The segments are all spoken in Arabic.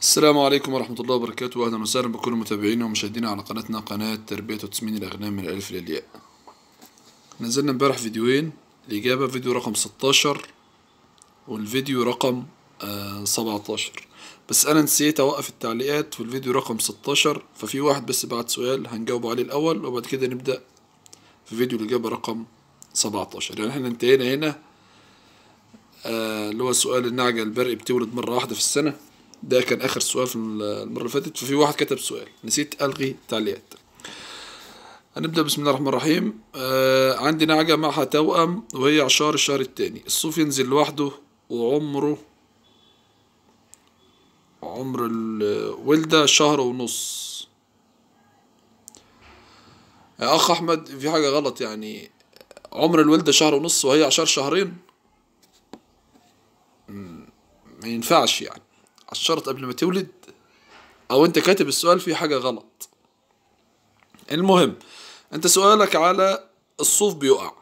السلام عليكم ورحمة الله وبركاته أهلا وسهلا بكل متابعينا ومشاهدينا على قناتنا قناة تربية وتسمين الأغنام من الألف للياء نزلنا امبارح فيديوين الإجابة فيديو رقم 16 والفيديو رقم آه 17 بس أنا نسيت أوقف التعليقات في الفيديو رقم 16 ففي واحد بس بعت سؤال هنجاوبه عليه الأول وبعد كده نبدأ في فيديو الإجابة رقم 17 يعني احنا انتهينا هنا آه، اللي هو سؤال النعجة البرق بتولد مرة واحدة في السنة ده كان اخر سؤال في المره اللي فاتت ففي واحد كتب سؤال نسيت الغي تعليقات هنبدا بسم الله الرحمن الرحيم آه عندي نعجه معها توأم وهي عشار الشهر الثاني الصوف ينزل لوحده وعمره عمر الولدة شهر ونص يا اخ احمد في حاجه غلط يعني عمر الولده شهر ونص وهي عشر شهرين ما ينفعش يعني الشرط قبل ما تولد او انت كاتب السؤال فيه حاجة غلط المهم انت سؤالك على الصوف بيقع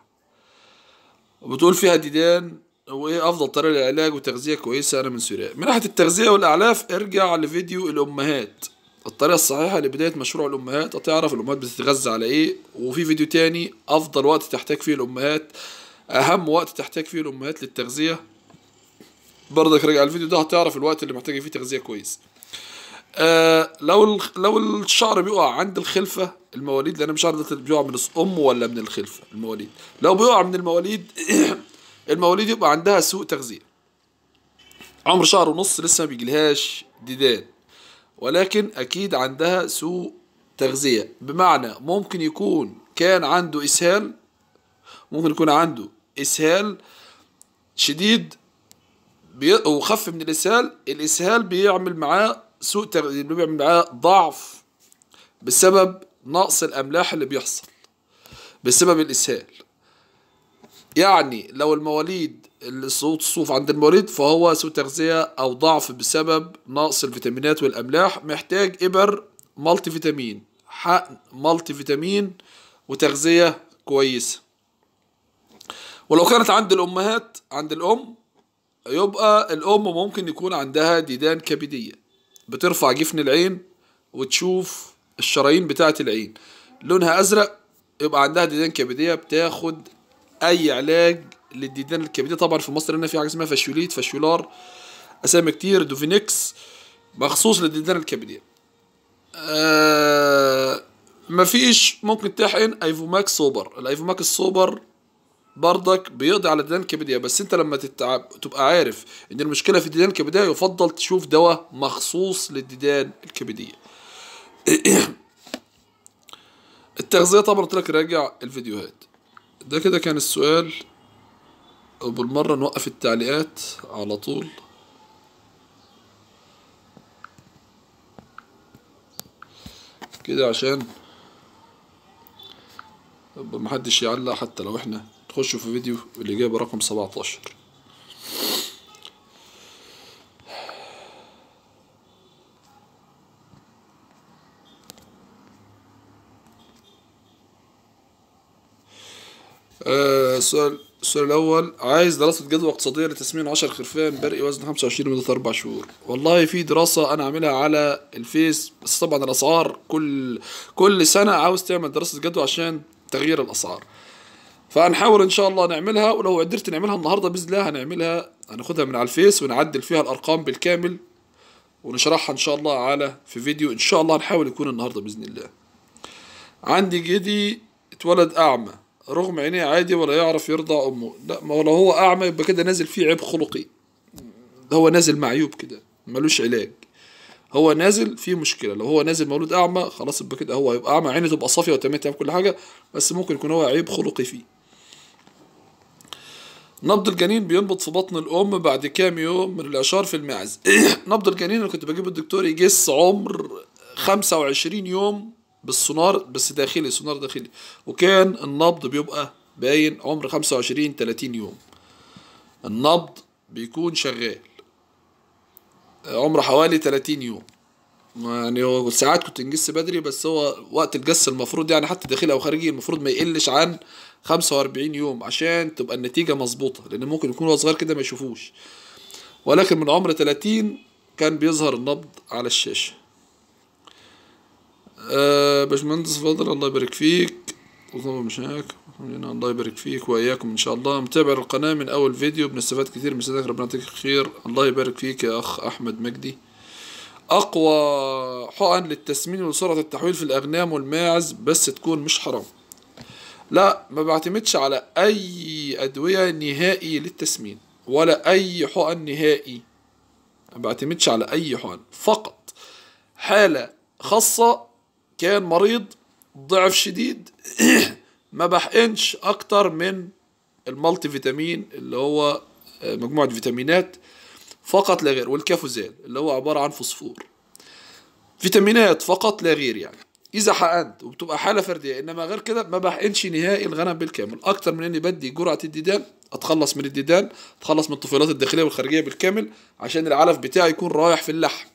وبتقول فيها ديدان وايه افضل طريقه للعلاج وتغذيه كويسه انا من سوريا من ناحيه التغذيه والاعلاف ارجع لفيديو الامهات الطريقه الصحيحه لبدايه مشروع الامهات هتعرف الامهات بتتغذى على ايه وفي فيديو تاني افضل وقت تحتاج فيه الامهات اهم وقت تحتاج فيه الامهات للتغذيه برضك راجع الفيديو ده هتعرف الوقت اللي محتاجه فيه تغذيه كويس آه لو لو الشعر بيقع عند الخلفه المواليد لان مش عارف ده بيقع من الام ولا من الخلفه المواليد لو بيقع من المواليد المواليد يبقى عندها سوء تغذيه عمر شهر ونص لسه ما بيجيلهاش ديدان ولكن اكيد عندها سوء تغذيه بمعنى ممكن يكون كان عنده اسهال ممكن يكون عنده اسهال شديد وخف من الإسهال الإسهال بيعمل معاه سوء تغذية بيعمل معاه ضعف بسبب نقص الأملاح اللي بيحصل بسبب الإسهال يعني لو المواليد الصوت الصوف عند المواليد فهو سوء تغذية أو ضعف بسبب نقص الفيتامينات والأملاح محتاج إبر مالتي فيتامين حقن مالتي فيتامين وتغذية كويسة ولو كانت عند الأمهات عند الأم يبقى الأم ممكن يكون عندها ديدان كبدية بترفع جفن العين وتشوف الشرايين بتاعة العين لونها أزرق يبقى عندها ديدان كبدية بتاخد أي علاج للديدان الكبدية طبعا في مصر هنا في حاجة اسمها فاشيوليت فاشيولار أسامي كتير دوفينكس مخصوص للديدان الكبدية آه مفيش ممكن تحقن ايفوماك سوبر الايفوماك السوبر برضك بيقضي على الديدان الكبديه بس انت لما تتعب تبقى عارف ان المشكله في الديدان الكبديه يفضل تشوف دواء مخصوص للديدان الكبديه التغذيه طبعا قلت لك راجع الفيديوهات ده كده كان السؤال وبالمره نوقف التعليقات على طول كده عشان محدش يعلق حتى لو احنا تخشوا في فيديو الإجابة رقم 17 السؤال آه السؤال الأول عايز دراسة جدوى اقتصادية لتسمين 10 خرفان برقي وزن 25 لمدة أربع شهور والله في دراسة أنا عاملها على الفيس بس طبعا الأسعار كل كل سنة عاوز تعمل دراسة جدوى عشان تغيير الأسعار فهنحاول ان شاء الله نعملها ولو قدرت نعملها النهارده باذن الله هنعملها هناخدها من على الفيس ونعدل فيها الارقام بالكامل ونشرحها ان شاء الله على في فيديو ان شاء الله هنحاول يكون النهارده باذن الله عندي جدي اتولد اعمى رغم عينيه عادي ولا يعرف يرضى امه لا ما هو لو هو اعمى يبقى كده نازل فيه عيب خلقي هو نازل معيوب كده ملوش علاج هو نازل فيه مشكله لو هو نازل مولود اعمى خلاص يبقى كده هو هيبقى اعمى عينه تبقى صافيه وتمام تمام كل حاجه بس ممكن يكون هو عيب خلقي فيه نبض الجنين بينبض في بطن الام بعد كام يوم من الاشهار في المعز نبض الجنين انا كنت بجيب الدكتور يجس عمر 25 يوم بالسونار بس داخلي سونار داخلي وكان النبض بيبقى باين عمر 25 30 يوم النبض بيكون شغال عمر حوالي 30 يوم يعني هو ساعات كنت نجس بدري بس هو وقت الجس المفروض يعني حتى داخلي او خارجي المفروض ما يقلش عن 45 يوم عشان تبقى النتيجة مظبوطة لأن ممكن يكون هو صغير كده ما يشوفوش ولكن من عمر 30 كان بيظهر النبض على الشاشة أه باشمهندس فضل الله يبارك فيك وطبعا مشاك الله يبارك فيك وإياكم إن شاء الله متابع القناة من أول فيديو بنستفاد كتير من سيدك ربنا يعطيك الخير الله يبارك فيك يا أخ أحمد مجدي أقوى حقن للتسمين وسرعة التحويل في الأغنام والماعز بس تكون مش حرام لا ما بعتمدش على أي أدوية نهائي للتسمين ولا أي حقن نهائي ما بعتمدش على أي حقن فقط حالة خاصة كان مريض ضعف شديد ما بحقنش أكتر من المالتي فيتامين اللي هو آه، مجموعة فيتامينات فقط لا غير والكافوزال اللي هو عبارة عن فوسفور فيتامينات فقط لا غير يعني اذا حقنت وبتبقى حاله فرديه انما غير كده ما بحقنش نهائي الغنم بالكامل اكتر من اني بدي جرعه الديدان اتخلص من الديدان اتخلص من الطفيلات الداخليه والخارجيه بالكامل عشان العلف بتاعي يكون رايح في اللحم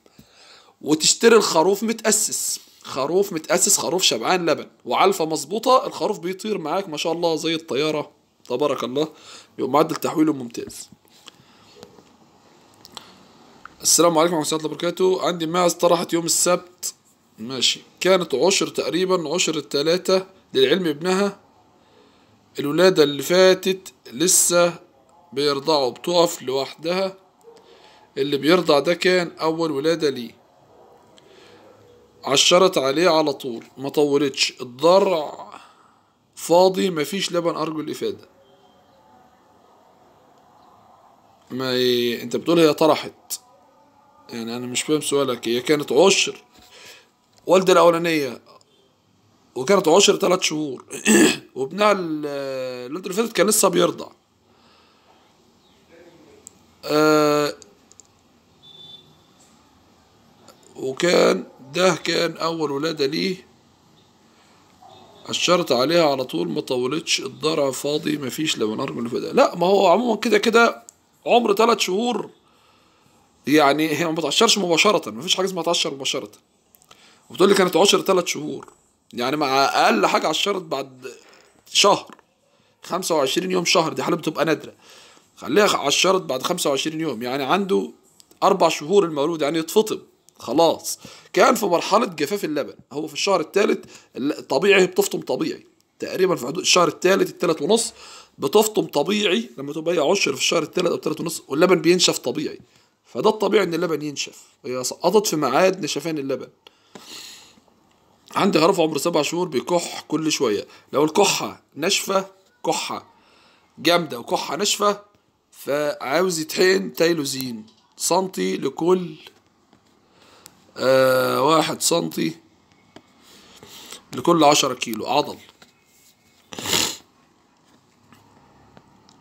وتشتري الخروف متاسس خروف متاسس خروف شبعان لبن وعلفه مظبوطه الخروف بيطير معاك ما شاء الله زي الطياره تبارك الله يبقى معدل تحويله ممتاز السلام عليكم ورحمه الله وبركاته عندي معز طرحت يوم السبت ماشي كانت عشر تقريبا عشر التلاتة للعلم ابنها الولادة اللي فاتت لسه بيرضعوا بتقف لوحدها اللي بيرضع ده كان أول ولادة ليه عشرت عليه على طول ما طولتش الضرع فاضي مفيش لبن أرجو الإفادة ما ي... انت بتقول هي طرحت يعني انا مش فاهم سؤالك هي كانت عشر والدي الأولانية وكانت عشر ثلاث شهور وابنها الليلة اللي فاتت كان لسه بيرضع آه، وكان ده كان أول ولادة ليه أشرت عليها على طول ما طولتش الضرع فاضي مفيش لا منار من الفداء لا ما هو عموما كده كده عمر ثلاث شهور يعني هي ما بتعشرش مباشرة مفيش حاجة اسمها تعشر مباشرة وبتقول لي كانت عشر ثلاث شهور يعني مع اقل حاجه على الشرط بعد شهر 25 يوم شهر دي حاله بتبقى نادره خليها على الشرط بعد 25 يوم يعني عنده اربع شهور المولود يعني يتفطم خلاص كان في مرحله جفاف اللبن هو في الشهر الثالث طبيعي بتفطم طبيعي تقريبا في حدود الشهر الثالث الثالث ونص بتفطم طبيعي لما تبقى هي عشر في الشهر الثالث او الثالث ونص واللبن بينشف طبيعي فده الطبيعي ان اللبن ينشف هي سقطت في معاد نشفان اللبن عندي غرف عمر سبع شهور بيكح كل شوية لو الكحة ناشفة كحة جامدة وكحة ناشفة فعاوز يتحقن تايلوزين سنتي لكل آه واحد سنتي لكل عشرة كيلو عضل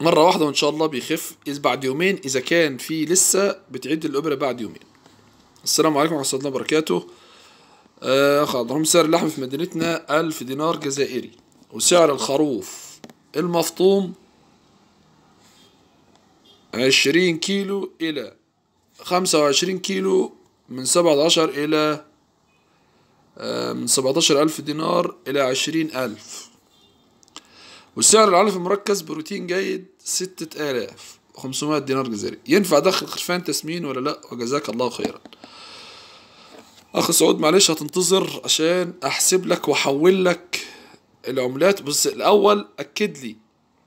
مرة واحدة وإن شاء الله بيخف إذ بعد يومين إذا كان في لسه بتعيد الإبرة بعد يومين السلام عليكم ورحمة الله وبركاته آه خضرهم سعر اللحم في مدينتنا ألف دينار جزائري وسعر الخروف المفطوم عشرين كيلو إلى خمسة وعشرين كيلو من سبعة عشر إلى آه، من سبعة عشر ألف دينار إلى عشرين ألف والسعر العلف المركز بروتين جيد ستة آلاف وخمسمائة دينار جزائري ينفع دخل خرفان تسمين ولا لأ وجزاك الله خيرا اخ سعود معلش هتنتظر عشان احسب لك واحول لك العملات بس الاول اكد لي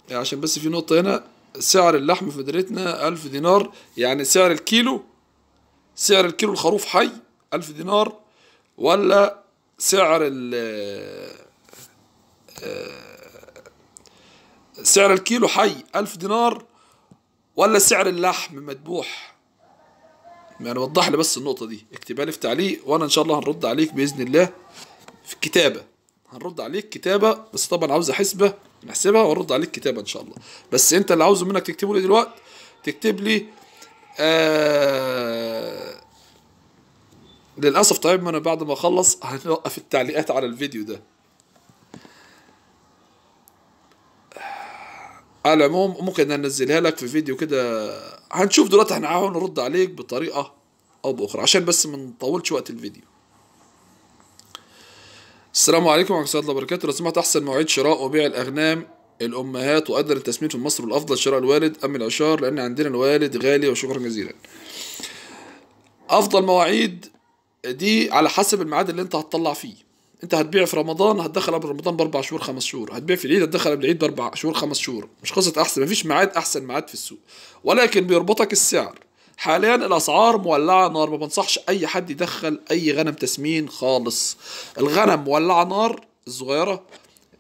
يعني عشان بس في نقطه هنا سعر اللحم في مدينتنا ألف دينار يعني سعر الكيلو سعر الكيلو الخروف حي ألف دينار ولا سعر ال آه، سعر الكيلو حي ألف دينار ولا سعر اللحم مذبوح يعني وضح لي بس النقطه دي اكتبها لي في تعليق وانا ان شاء الله هنرد عليك باذن الله في الكتابه هنرد عليك كتابه بس طبعا عاوزه حسبه نحسبها ونرد عليك كتابه ان شاء الله بس انت اللي عاوزه منك تكتبه لي دلوقتي تكتب لي آه للاسف طيب ما انا بعد ما اخلص هنوقف التعليقات على الفيديو ده على العموم ممكن انزلها لك في فيديو كده هنشوف دلوقتي احنا نرد عليك بطريقه او باخرى عشان بس ما نطولش وقت الفيديو السلام عليكم ورحمه الله وبركاته لو سمحت احسن مواعيد شراء وبيع الاغنام الامهات وقدر التسميد في مصر والافضل شراء الوالد ام العشار لان عندنا الوالد غالي وشكرا جزيلا افضل مواعيد دي على حسب الميعاد اللي انت هتطلع فيه انت هتبيع في رمضان هتدخل قبل رمضان باربع شهور خمس شهور هتبيع في العيد هتدخل قبل العيد باربع شهور خمس شهور مش قصه احسن مفيش ميعاد احسن ميعاد في السوق ولكن بيربطك السعر حاليا الاسعار مولعه نار ما بنصحش اي حد يدخل اي غنم تسمين خالص الغنم مولعه نار الصغيره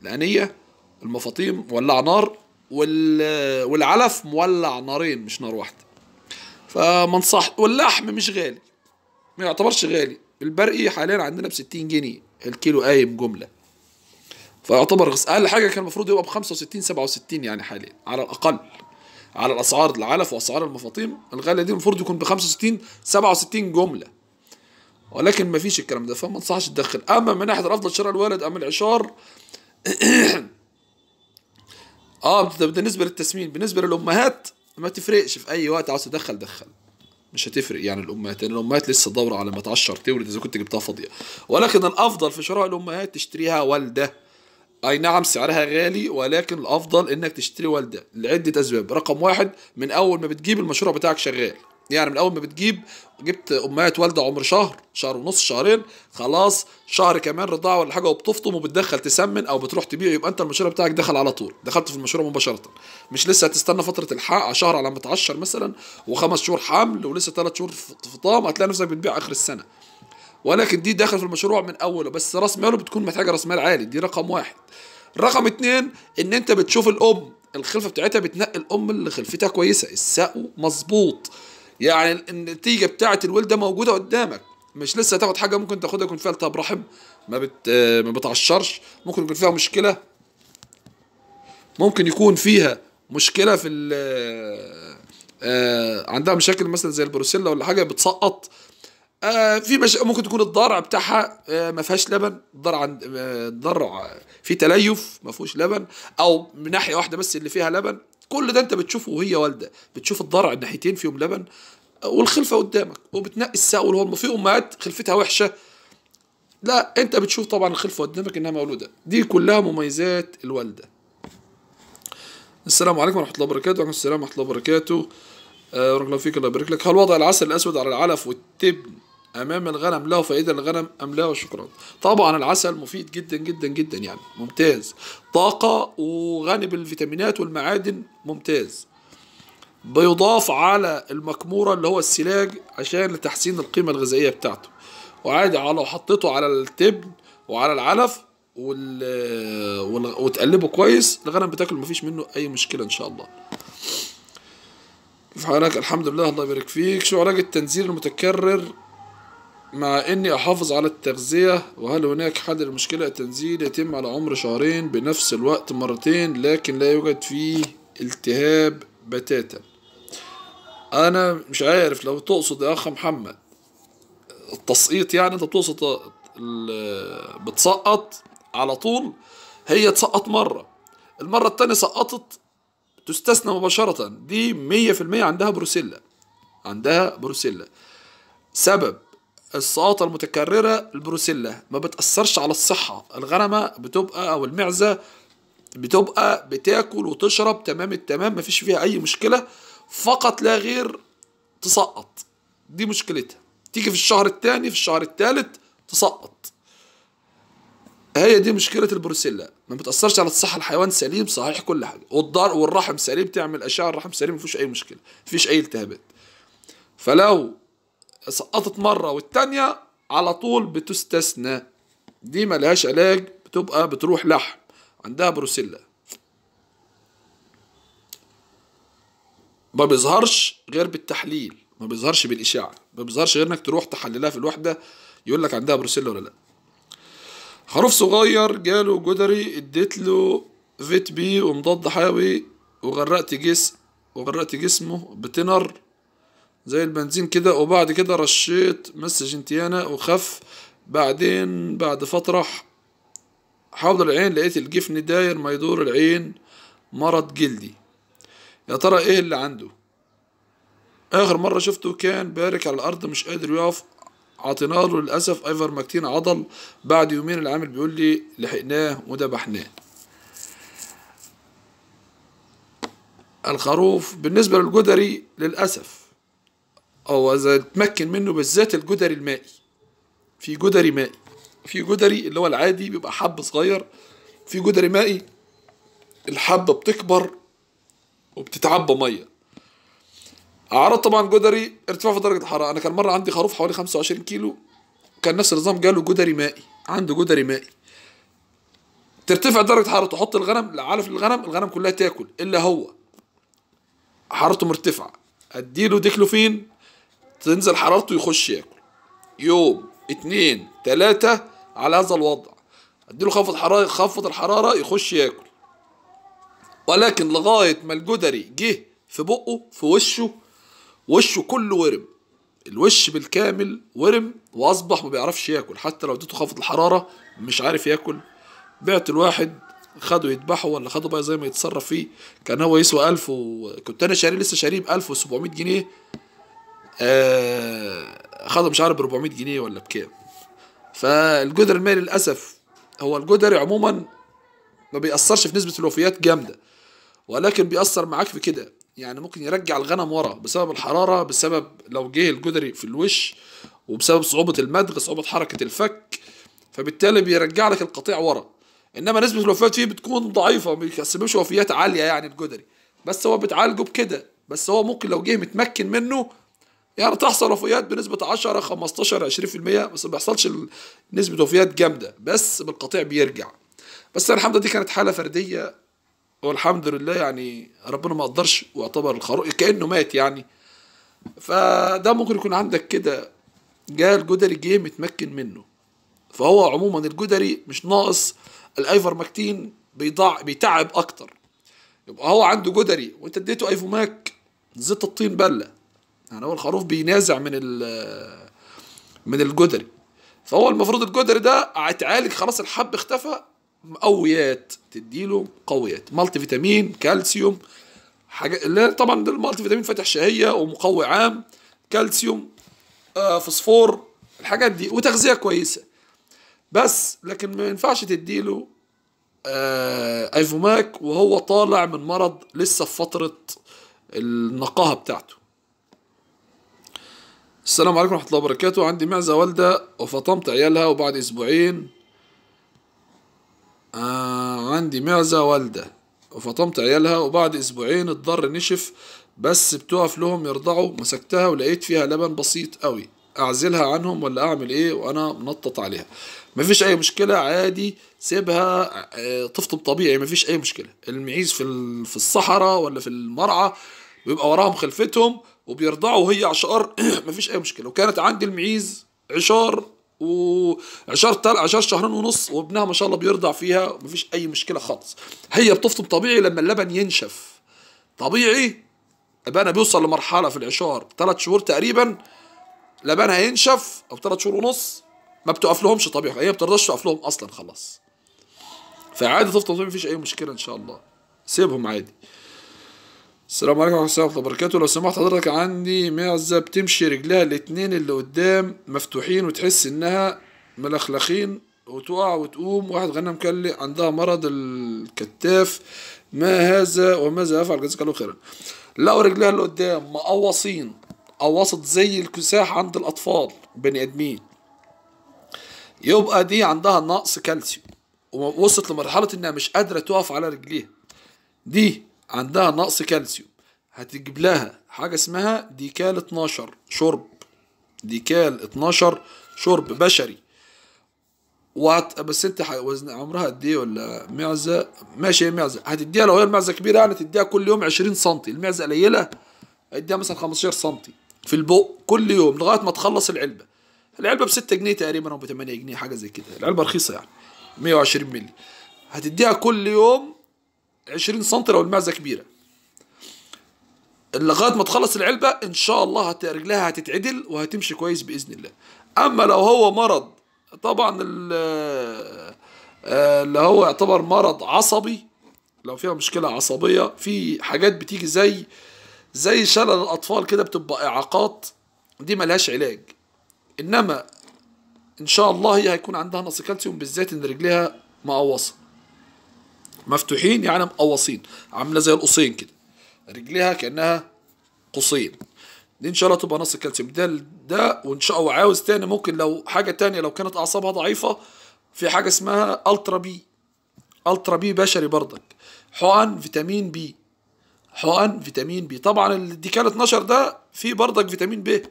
الانيه المفاطيم مولعه نار وال... والعلف مولع نارين مش نار واحده فمنصح واللحم مش غالي ما يعتبرش غالي البرقي حاليا عندنا ب 60 جنيه الكيلو قايم جمله فيعتبر اقل حاجه كان المفروض يبقى ب 65 67 يعني حاليا على الاقل على الاسعار العلف واسعار المفاطيم الغاليه دي المفروض يكون ب 65 67 جمله ولكن ما فيش الكلام ده فما انصحش تدخل اما من ناحيه رفض شراء الولد ام العشار اه بالنسبه للتسمين بالنسبه للامهات ما تفرقش في اي وقت عاوز تدخل دخل مش هتفرق يعني الامهات لان الامهات لسه دورة على ما تعشر تولد اذا كنت جبتها فاضيه ولكن الافضل في شراء الامهات تشتريها والده اي نعم سعرها غالي ولكن الافضل انك تشتري والده لعده اسباب رقم واحد من اول ما بتجيب المشروع بتاعك شغال يعني من اول ما بتجيب جبت امهات والده عمر شهر شهر ونص شهرين خلاص شهر كمان رضاعه ولا حاجه وبتفطم وبتدخل تسمن او بتروح تبيع يبقى انت المشروع بتاعك دخل على طول دخلت في المشروع مباشره مش لسه هتستنى فتره الحق شهر على ما تعشر مثلا وخمس شهور حمل ولسه ثلاث شهور فطام هتلاقي نفسك بتبيع اخر السنه ولكن دي داخل في المشروع من اوله بس راس ماله بتكون محتاجه راس مال عالي دي رقم واحد رقم اتنين ان انت بتشوف الام الخلفه بتاعتها بتنقي الام اللي خلفتها كويسه السقو مظبوط يعني النتيجه بتاعه ده موجوده قدامك مش لسه تاخد حاجه ممكن تاخدها يكون فيها طب رحم ما بت ما بتعشرش ممكن يكون فيها مشكله ممكن يكون فيها مشكله في ال آه، عندها مشاكل مثلا زي البروسيلا ولا حاجه بتسقط آه، في مش... ممكن تكون الضرع بتاعها آه، ما فيهاش لبن الضرع عند الضرع في تليف ما فيهوش لبن او من ناحيه واحده بس اللي فيها لبن كل ده انت بتشوفه وهي والده بتشوف الضرع الناحيتين فيهم لبن والخلفه قدامك وبتنقي الساق والهم في امهات خلفتها وحشه لا انت بتشوف طبعا الخلفه قدامك انها مولوده دي كلها مميزات الوالده السلام عليكم ورحمه الله وبركاته وعليكم السلام ورحمه الله وبركاته آه بارك الله فيك الله يبارك لك هل وضع العسل الاسود على العلف والتبن أمام الغنم له فائدة الغنم أم لا وشكرا طبعا العسل مفيد جدا جدا جدا يعني ممتاز طاقة وغني بالفيتامينات والمعادن ممتاز بيضاف على المكمورة اللي هو السلاج عشان لتحسين القيمة الغذائية بتاعته وعادي لو حطيته على التبن وعلى العلف وال... وال... وتقلبه كويس الغنم بتاكل مفيش منه أي مشكلة إن شاء الله كيف حالك الحمد لله الله يبارك فيك شو علاج التنزيل المتكرر مع اني احافظ على التغذية وهل هناك حل للمشكلة التنزيل يتم على عمر شهرين بنفس الوقت مرتين لكن لا يوجد فيه التهاب بتاتا انا مش عارف لو تقصد يا اخ محمد التسقيط يعني انت بتقصد بتسقط على طول هي تسقط مرة المرة التانية سقطت تستثنى مباشرة دي مية في المية عندها بروسيلا عندها بروسيلا سبب السقاطة المتكررة البروسيلا ما بتأثرش على الصحة الغنمة بتبقى أو المعزة بتبقى بتاكل وتشرب تمام التمام مفيش فيها أي مشكلة فقط لا غير تسقط دي مشكلتها تيجي في الشهر الثاني في الشهر الثالث تسقط هي دي مشكلة البروسيلا ما بتأثرش على الصحة الحيوان سليم صحيح كل حاجة والضر والرحم سليم تعمل أشعة الرحم سليم مفيش أي مشكلة مفيش أي التهابات فلو سقطت مرة والتانية على طول بتستثنى دي ملهاش علاج بتبقى بتروح لحم عندها بروسيلا ما بيظهرش غير بالتحليل ما بيظهرش بالإشعة ما بيظهرش غير انك تروح تحللها في الوحدة يقول لك عندها بروسيلا ولا لا خروف صغير جاله جدري اديت له فيت بي ومضاد حيوي وغرقت جسم وغرقت جسمه بتنر زي البنزين كده وبعد كده رشيت مس جنتيانا وخف بعدين بعد فترة حوض العين لقيت الجفن داير ما يدور العين مرض جلدي يا ترى ايه اللي عنده اخر مرة شفته كان بارك على الارض مش قادر يقف عطينا له للاسف ايفر ماكتين عضل بعد يومين العامل بيقول لي لحقناه ودبحناه الخروف بالنسبة للجدري للأسف او اذا اتمكن منه بالذات الجدري المائي في جدري مائي في جدري اللي هو العادي بيبقى حب صغير في جدري مائي الحبة بتكبر وبتتعبى مية أعرض طبعا جدري ارتفاع في درجة الحرارة أنا كان مرة عندي خروف حوالي 25 كيلو كان نفس النظام جاله جدري مائي عنده جدري مائي ترتفع درجة حرارة تحط الغنم عارف الغنم الغنم كلها تاكل إلا هو حرارته مرتفعة أديله ديكلوفين تنزل حرارته يخش ياكل يوم اتنين تلاتة على هذا الوضع اديله خفض حرارة خفض الحرارة يخش ياكل ولكن لغاية ما الجدري جه في بقه في وشه وشه كله ورم الوش بالكامل ورم واصبح ما بيعرفش ياكل حتى لو اديته خفض الحرارة مش عارف ياكل بعت الواحد خده يذبحه ولا خده بقى زي ما يتصرف فيه كان هو يسوى ألف و... كنت انا شاريه لسه شاريه ب 1700 جنيه خدوا مش عارف ب 400 جنيه ولا بكام فالجدر المالي للاسف هو الجدري عموما ما بيأثرش في نسبة الوفيات جامدة ولكن بيأثر معاك في كده يعني ممكن يرجع الغنم ورا بسبب الحرارة بسبب لو جه الجدري في الوش وبسبب صعوبة المدغ صعوبة حركة الفك فبالتالي بيرجع لك القطيع ورا انما نسبة الوفيات فيه بتكون ضعيفة ما بيسببش وفيات عالية يعني الجدري بس هو بتعالجه بكده بس هو ممكن لو جه متمكن منه يعني تحصل وفيات بنسبة 10 15 20% بس ما بيحصلش نسبة وفيات جامدة بس بالقطيع بيرجع بس الحمد لله دي كانت حالة فردية والحمد لله يعني ربنا ما قدرش واعتبر الخروق كأنه مات يعني فده ممكن يكون عندك كده جاء الجدري جه متمكن منه فهو عموما الجدري مش ناقص الايفرماكتين بيضع بيتعب اكتر يبقى هو عنده جدري وانت اديته ايفوماك زيت الطين بله يعني هو الخروف بينازع من ال من الجدري فهو المفروض الجدري ده هيتعالج خلاص الحب اختفى مقويات تديله مقويات مالتي فيتامين كالسيوم حاجة اللي طبعا المالتي فيتامين فاتح شهية ومقوي عام كالسيوم آه فوسفور الحاجات دي وتغذية كويسة بس لكن ما ينفعش تديله آه ايفوماك وهو طالع من مرض لسه في فترة النقاهة بتاعته السلام عليكم ورحمة الله وبركاته عندي معزة والدة وفطمت عيالها وبعد أسبوعين آه عندي معزة والدة وفطمت عيالها وبعد أسبوعين الضر نشف بس بتقف لهم يرضعوا مسكتها ولقيت فيها لبن بسيط قوي أعزلها عنهم ولا أعمل إيه وأنا منطط عليها مفيش أي مشكلة عادي سيبها آه، طفطب طبيعي مفيش أي مشكلة المعيز في الصحراء ولا في المرعى بيبقى وراهم خلفتهم وبيرضعوا وهي عشقار مفيش اي مشكله وكانت عندي المعيز عشار وعشار تل عشار شهرين ونص وابنها ما شاء الله بيرضع فيها مفيش اي مشكله خالص هي بتفطم طبيعي لما اللبن ينشف طبيعي لبنها بيوصل لمرحله في العشار ثلاث شهور تقريبا لبنها ينشف او ثلاث شهور ونص ما بتقفلهمش طبيعي هي ما بترضاش تقفلهم اصلا خلاص فعادي تفطم طبيعي مفيش اي مشكله ان شاء الله سيبهم عادي السلام عليكم ورحمة الله وبركاته لو سمحت حضرتك عندي معزة بتمشي رجلها الاتنين اللي قدام مفتوحين وتحس انها ملخلخين وتقع وتقوم واحد غنى مكلي عندها مرض الكتاف ما هذا وماذا يفعل جزاك الله خيرا لقوا رجلها اللي قدام مقوصين قوصت زي الكساح عند الاطفال بني ادمين يبقى دي عندها نقص كالسيوم ووصلت لمرحلة انها مش قادرة تقف على رجليها دي عندها نقص كالسيوم هتجيب لها حاجة اسمها ديكال 12 شرب ديكال 12 شرب بشري وهت بس انت وزن عمرها قد ايه ولا معزه ماشي هي معزه هتديها لو هي المعزه كبيره يعني تديها كل يوم 20 سم المعزه قليله اديها مثلا 15 سم في البق كل يوم لغايه ما تخلص العلبه العلبه ب 6 جنيه تقريبا او ب 8 جنيه حاجه زي كده العلبه رخيصه يعني 120 مللي هتديها كل يوم 20 سم لو المعزه كبيره لغايه ما تخلص العلبه ان شاء الله رجلها هتتعدل وهتمشي كويس باذن الله اما لو هو مرض طبعا آه، اللي هو يعتبر مرض عصبي لو فيها مشكله عصبيه في حاجات بتيجي زي زي شلل الاطفال كده بتبقى اعاقات دي ملهاش علاج انما ان شاء الله هي هيكون عندها نقص كالسيوم بالذات ان رجلها مقوصه مفتوحين يعني مقوصين عامله زي القصين كده رجليها كانها قصين دي ان شاء الله تبقى نص الكالسيوم ده ده وان شاء الله عاوز تاني ممكن لو حاجه تانية لو كانت اعصابها ضعيفه في حاجه اسمها الترا بي الترا بي بشري برضك حقن فيتامين بي حقن فيتامين بي طبعا الديكال 12 ده في برضك فيتامين ب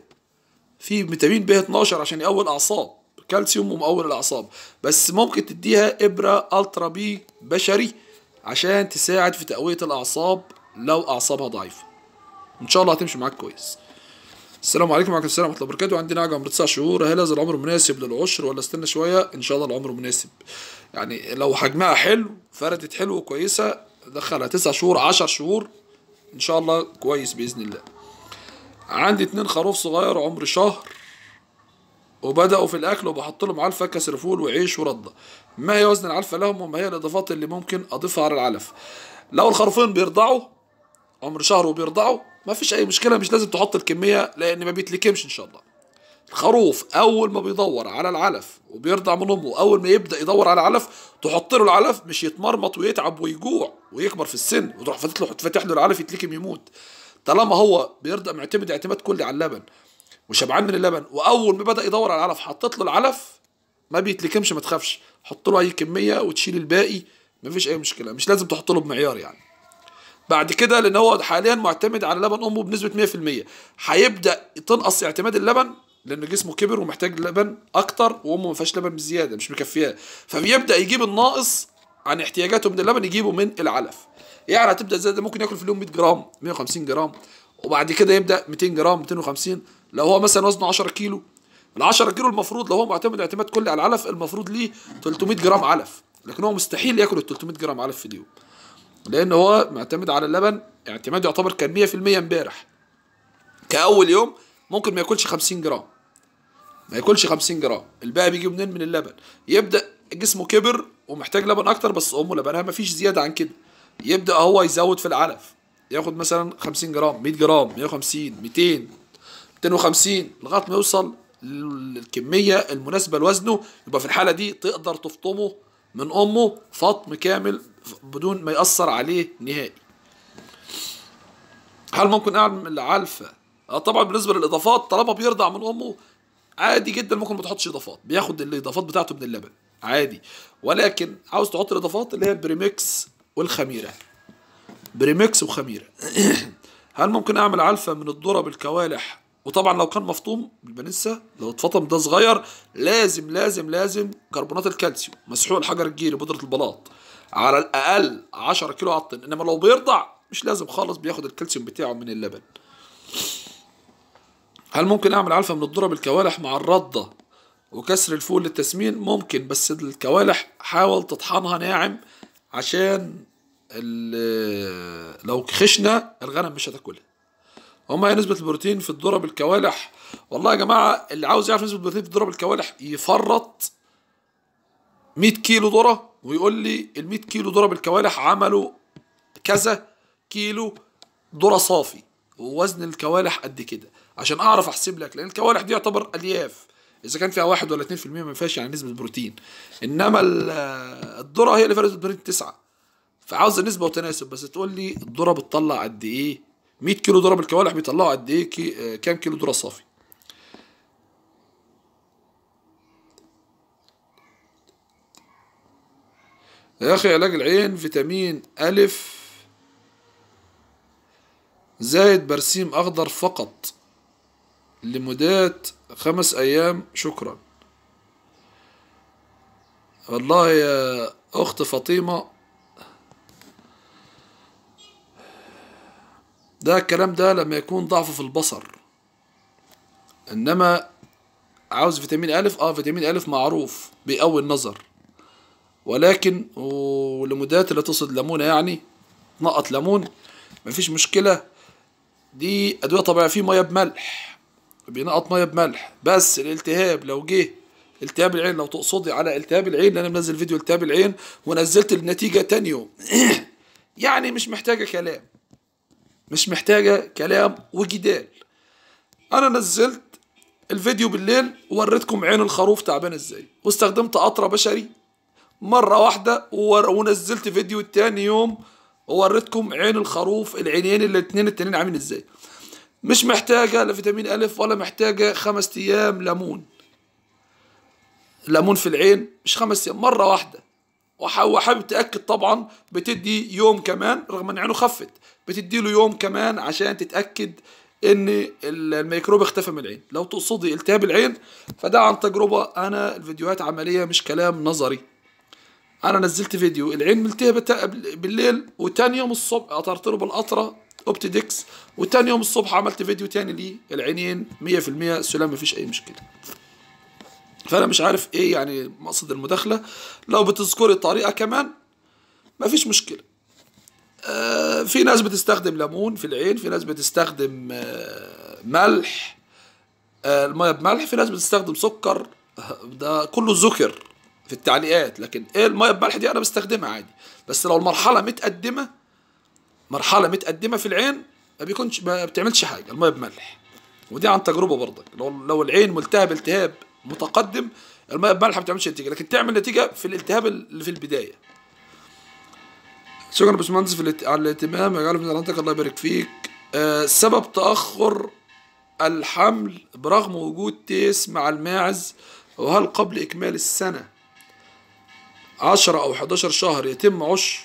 في فيتامين ب 12 عشان يقوي الاعصاب كالسيوم ومقوي الاعصاب بس ممكن تديها ابره الترا بي بشري عشان تساعد في تقويه الاعصاب لو اعصابها ضعيفه ان شاء الله هتمشي معاك كويس السلام عليكم وعليكم السلام ورحمه الله وبركاته عندي عجوه عمر 9 شهور هل هذا العمر مناسب للعشر ولا استنى شويه ان شاء الله العمر مناسب يعني لو حجمها حلو فردت حلو وكويسه دخلها 9 شهور 10 شهور ان شاء الله كويس باذن الله عندي اتنين خروف صغير عمر شهر وبداوا في الاكل وبحط لهم علفه كسر فول وعيش ورده ما هي وزن العلفه لهم وما هي الاضافات اللي ممكن اضيفها على العلف لو الخروفين بيرضعوا عمر شهر وبيرضعوا ما فيش اي مشكله مش لازم تحط الكميه لان ما بيتلكمش ان شاء الله الخروف اول ما بيدور على العلف وبيرضع من امه اول ما يبدا يدور على العلف تحط له العلف مش يتمرمط ويتعب ويجوع ويكبر في السن وتروح فاتح له العلف يتلكم يموت طالما هو بيرضع معتمد اعتماد كلي على اللبن وشبعان من اللبن واول ما بدا يدور على العلف حطيت له العلف ما بيتلكمش ما تخافش حط له اي كميه وتشيل الباقي ما فيش اي مشكله مش لازم تحط له بمعيار يعني بعد كده لان هو حاليا معتمد على لبن امه بنسبه 100% هيبدا تنقص اعتماد اللبن لان جسمه كبر ومحتاج لبن اكتر وامه ما فيهاش لبن بزياده مش مكفياه فبيبدا يجيب الناقص عن احتياجاته من اللبن يجيبه من العلف يعني هتبدا زي ده ممكن ياكل في اليوم 100 جرام 150 جرام وبعد كده يبدا 200 جرام 250 لو هو مثلا وزنه 10 كيلو ال 10 كيلو المفروض لو هو معتمد اعتماد كلي على العلف المفروض ليه 300 جرام علف لكن هو مستحيل ياكل ال 300 جرام علف في اليوم لان هو معتمد على اللبن اعتماد يعتبر كان 100% امبارح كاول يوم ممكن ما ياكلش 50 جرام ما ياكلش 50 جرام الباقي بيجي منين من اللبن يبدا جسمه كبر ومحتاج لبن اكتر بس امه لبنها ما فيش زياده عن كده يبدا هو يزود في العلف ياخد مثلا 50 جرام 100 جرام 150 200 250 لغايه ما يوصل للكميه المناسبه لوزنه يبقى في الحاله دي تقدر تفطمه من امه فطم كامل بدون ما ياثر عليه نهائي هل ممكن اعمل علفه اه طبعا بالنسبه للاضافات طالما بيرضع من امه عادي جدا ممكن ما تحطش اضافات بياخد الاضافات بتاعته من اللبن عادي ولكن عاوز تحط الاضافات اللي هي البريمكس والخميره بريمكس وخميره هل ممكن اعمل علفه من الذره بالكوالح وطبعا لو كان مفطوم بننسى لو اتفطم ده صغير لازم لازم لازم كربونات الكالسيوم مسحوق الحجر الجيري بودره البلاط على الاقل 10 كيلو على الطن انما لو بيرضع مش لازم خالص بياخد الكالسيوم بتاعه من اللبن هل ممكن اعمل علفه من الذره بالكوالح مع الرده وكسر الفول للتسمين ممكن بس الكوالح حاول تطحنها ناعم عشان لو خشنا الغنم مش هتاكلها هما هي نسبة البروتين في الذرة بالكوالح والله يا جماعة اللي عاوز يعرف نسبة البروتين في الذرة بالكوالح يفرط 100 كيلو ذرة ويقول لي ال 100 كيلو ذرة بالكوالح عملوا كذا كيلو ذرة صافي ووزن الكوالح قد كده عشان اعرف احسب لك لان الكوالح دي يعتبر الياف اذا كان فيها واحد ولا 2% ما فيهاش يعني نسبه بروتين انما الذره هي اللي فرقت بروتين 9 فعاوز نسبه وتناسب بس تقول لي الذره بتطلع قد ايه 100 كيلو ذره بالكوالح بيطلعوا قد ايه كي آه، كام كيلو ذره صافي يا اخي علاج العين فيتامين الف زائد برسيم اخضر فقط لمدة خمس ايام شكرا والله يا اخت فاطمه ده الكلام ده لما يكون ضعف في البصر انما عاوز فيتامين الف اه فيتامين الف معروف بيقوي النظر ولكن ولمدات اللي تصد ليمونه يعني نقط ليمون مفيش مشكله دي ادويه طبيعيه فيه ميه بملح بينقط ميه بملح بس الالتهاب لو جه التهاب العين لو تقصدي على التهاب العين لان منزل فيديو التهاب العين ونزلت النتيجه تاني يوم يعني مش محتاجه كلام مش محتاجة كلام وجدال أنا نزلت الفيديو بالليل ووريتكم عين الخروف تعبان ازاي واستخدمت قطرة بشري مرة واحدة ونزلت فيديو تاني يوم ووريتكم عين الخروف العينين الاتنين التانيين عاملين ازاي مش محتاجة لا فيتامين ألف ولا محتاجة خمس أيام ليمون ليمون في العين مش خمس أيام مرة واحدة وحابب تأكد طبعا بتدي يوم كمان رغم ان عينه خفت بتديله يوم كمان عشان تتاكد ان الميكروب اختفى من العين لو تقصدي التهاب العين فده عن تجربه انا الفيديوهات عمليه مش كلام نظري انا نزلت فيديو العين ملتهبه بالليل وتاني يوم الصبح قطرت له بالقطره اوبتيدكس وتاني يوم الصبح عملت فيديو تاني ليه العينين 100% سلام مفيش اي مشكله فانا مش عارف ايه يعني مقصد المداخله لو بتذكري الطريقه كمان مفيش مشكله آه، في ناس بتستخدم ليمون في العين في ناس بتستخدم آه، ملح آه، الميه بملح في ناس بتستخدم سكر ده كله ذكر في التعليقات لكن ايه الميه بملح دي انا بستخدمها عادي بس لو المرحله متقدمه مرحله متقدمه في العين ما بيكونش ما بتعملش حاجه الميه بملح ودي عن تجربه برضك لو لو العين ملتهب التهاب متقدم الميه بملح ما بتعملش نتيجه لكن تعمل نتيجه في الالتهاب اللي في البدايه شكرا باشمهندس في على الاهتمام يا جلال حضرتك الله يبارك فيك آه سبب تأخر الحمل برغم وجود تيس مع الماعز وهل قبل إكمال السنة عشرة أو 11 شهر يتم عشر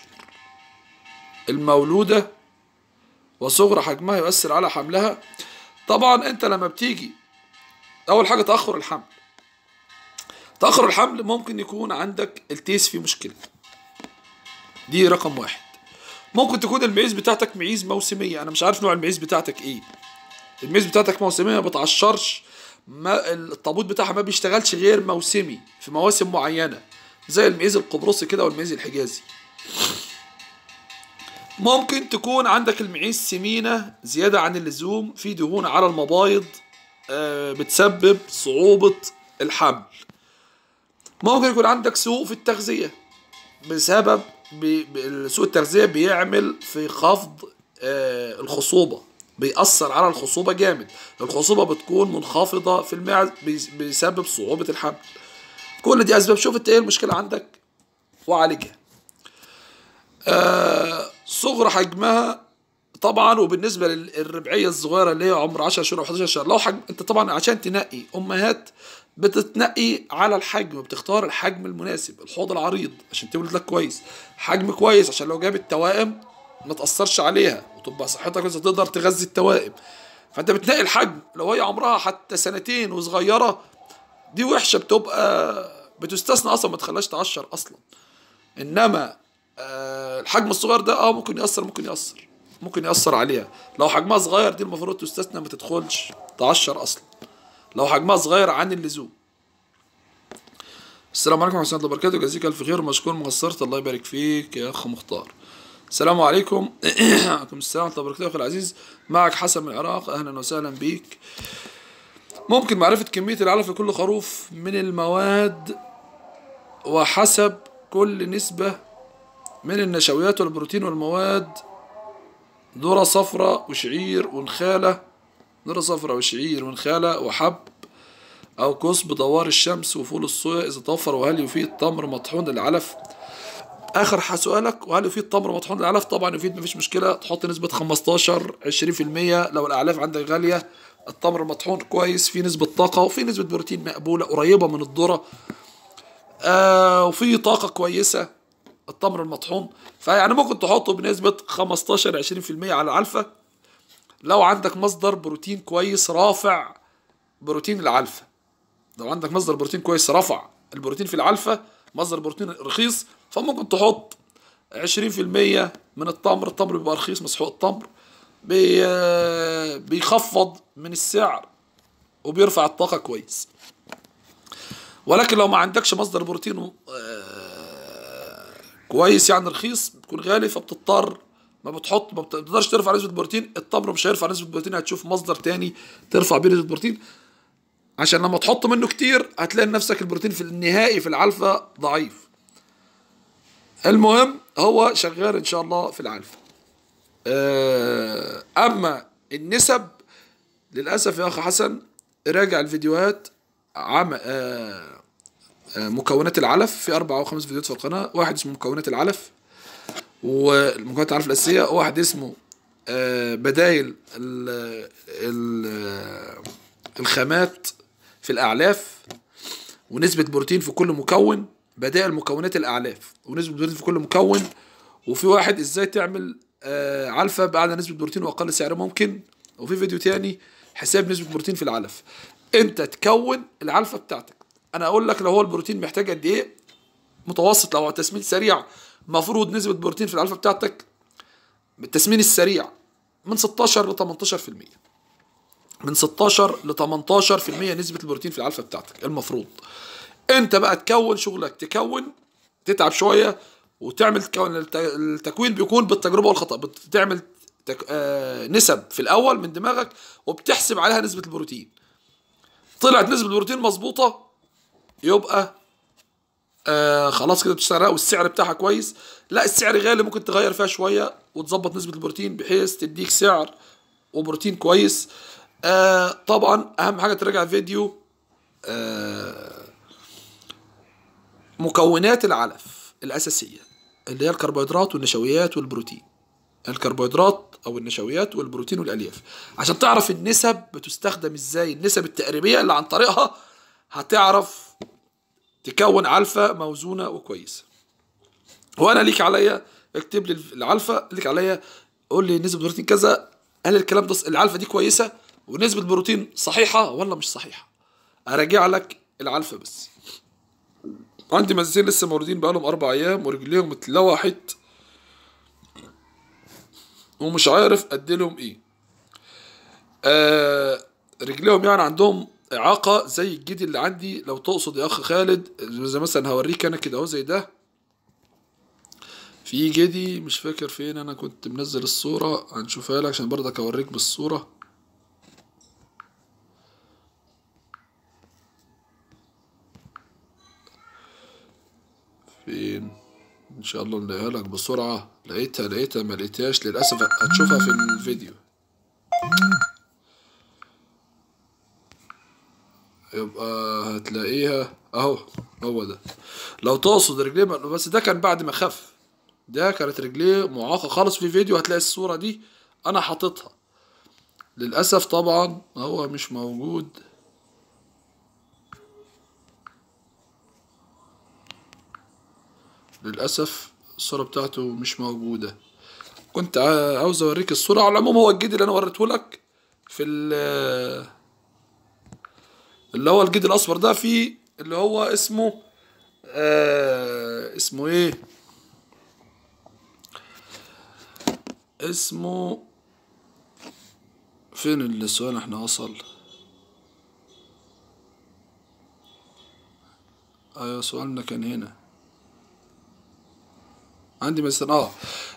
المولودة وصغر حجمها يؤثر على حملها طبعا أنت لما بتيجي أول حاجة تأخر الحمل تأخر الحمل ممكن يكون عندك التيس فيه مشكلة دي رقم واحد ممكن تكون المعيز بتاعتك معيز موسمية أنا مش عارف نوع المعيز بتاعتك إيه المعيز بتاعتك موسمية ما بتعشرش ما الطابوت بتاعها ما بيشتغلش غير موسمي في مواسم معينة زي المعيز القبرصي كده والمعيز الحجازي ممكن تكون عندك المعيز سمينة زيادة عن اللزوم في دهون على المبايض آه، بتسبب صعوبة الحمل ممكن يكون عندك سوء في التغذية بسبب سوء التغذيه بيعمل في خفض آه، الخصوبه بيأثر على الخصوبة جامد الخصوبة بتكون منخفضة في المعز بيسبب صعوبة الحمل كل دي أسباب شوف أنت إيه المشكلة عندك وعالجها آه، صغر حجمها طبعا وبالنسبة للربعية الصغيرة اللي هي عمر 10 شهور أو 11 شهر لو حجم أنت طبعا عشان تنقي أمهات بتتنقي على الحجم بتختار الحجم المناسب الحوض العريض عشان تولد لك كويس حجم كويس عشان لو جاب التوائم ما تاثرش عليها وتبقى صحتك كويسه تقدر تغذي التوائم فانت بتنقي الحجم لو هي عمرها حتى سنتين وصغيره دي وحشه بتبقى بتستثنى اصلا ما تخليهاش تعشر اصلا انما آه، الحجم الصغير ده اه ممكن ياثر ممكن ياثر ممكن ياثر عليها لو حجمها صغير دي المفروض تستثنى ما تدخلش تعشر اصلا لو حجمها صغير عن اللزوم السلام عليكم ورحمة الله وبركاته جزيك ألف خير مشكور مقصرت الله يبارك فيك يا أخ مختار السلام عليكم وعليكم السلام ورحمة الله وبركاته أخي العزيز معك حسن من العراق أهلا وسهلا بيك ممكن معرفة كمية العلف في كل خروف من المواد وحسب كل نسبة من النشويات والبروتين والمواد ذرة صفراء وشعير ونخالة نرى صفراء وشعير ونخالة وحب أو كثب دوار الشمس وفول الصويا إذا توفر وهل يفيد تمر مطحون العلف آخر سؤالك وهل يفيد تمر مطحون العلف طبعا يفيد مفيش مشكلة تحط نسبة 15 20% لو الأعلاف عندك غالية التمر المطحون كويس فيه نسبة طاقة وفيه نسبة بروتين مقبولة قريبة من الذرة آه وفيه طاقة كويسة التمر المطحون فيعني ممكن تحطه بنسبة 15 20% على العلفة لو عندك مصدر بروتين كويس رافع بروتين العلفة لو عندك مصدر بروتين كويس رفع البروتين في العلفة مصدر بروتين رخيص فممكن تحط 20% من التمر التمر بيبقى رخيص مسحوق التمر بيخفض من السعر وبيرفع الطاقة كويس ولكن لو ما عندكش مصدر بروتين آه، كويس يعني رخيص بتكون غالي فبتضطر ما بتحط ما بتقدرش ترفع نسبه البروتين التمر مش هيرفع نسبه البروتين هتشوف مصدر تاني ترفع بيه نسبه البروتين عشان لما تحط منه كتير هتلاقي نفسك البروتين في النهائي في العلفة ضعيف المهم هو شغال ان شاء الله في العلفة آه، اما النسب للاسف يا اخ حسن راجع الفيديوهات عم آه، آه، مكونات العلف في اربع او خمس فيديوهات في القناة واحد اسمه مكونات العلف والمكونات العارف الاساسيه واحد اسمه آه، بدايل الخامات في الاعلاف ونسبه بروتين في كل مكون بدائل مكونات الاعلاف ونسبه بروتين في كل مكون وفي واحد ازاي تعمل علفه آه، باعلى نسبه بروتين واقل سعر ممكن وفي فيديو تاني حساب نسبه بروتين في العلف انت تكون العلفه بتاعتك انا اقول لك لو هو البروتين محتاج قد ايه متوسط لو تسميد سريع مفروض نسبة بروتين في الألفا بتاعتك بالتسمين السريع من 16 ل 18% من 16 ل 18% نسبة البروتين في الألفا بتاعتك المفروض انت بقى تكون شغلك تكون تتعب شوية وتعمل التكوين بيكون بالتجربة والخطأ بتعمل تك... آه... نسب في الأول من دماغك وبتحسب عليها نسبة البروتين طلعت نسبة البروتين مظبوطة يبقى آه خلاص كده بتشتغلها والسعر بتاعها كويس لا السعر غالي ممكن تغير فيها شويه وتظبط نسبه البروتين بحيث تديك سعر وبروتين كويس آه طبعا اهم حاجه تراجع فيديو آه مكونات العلف الاساسيه اللي هي الكربوهيدرات والنشويات والبروتين الكربوهيدرات او النشويات والبروتين والالياف عشان تعرف النسب بتستخدم ازاي النسب التقريبيه اللي عن طريقها هتعرف تكون الفا موزونة وكويسة وأنا ليك عليا اكتب لي العلفة ليك عليا قول لي نسبة بروتين كذا هل الكلام ده العلفة دي كويسة ونسبة بروتين صحيحة ولا مش صحيحة أراجع لك العلفة بس عندي مزين لسه موردين بقالهم أربع أيام ورجليهم اتلوحت ومش عارف أديلهم إيه آه رجليهم يعني عندهم اعاقه زي الجدي اللي عندي لو تقصد يا اخ خالد زي مثلا هوريك انا كده اهو زي ده في جدي مش فاكر فين انا كنت منزل الصوره هنشوفها لك عشان برضك اوريك بالصوره فين ان شاء الله نلاقيها لك بسرعه لقيتها لقيتها ما لقيتهاش للاسف هتشوفها في الفيديو يبقى هتلاقيها اهو هو ده لو تقصد رجليه بس ده كان بعد ما خف ده كانت رجليه معاقه خالص في فيديو هتلاقي الصوره دي انا حاططها للاسف طبعا هو مش موجود للاسف الصوره بتاعته مش موجوده كنت عاوز اوريك الصوره على العموم هو الجديد اللي انا وريته لك في ال اللي هو الجدي الاصفر ده فيه اللي هو اسمه آه اسمه ايه اسمه فين السؤال احنا وصل ايوه سؤالنا كان هنا عندي مثلا اه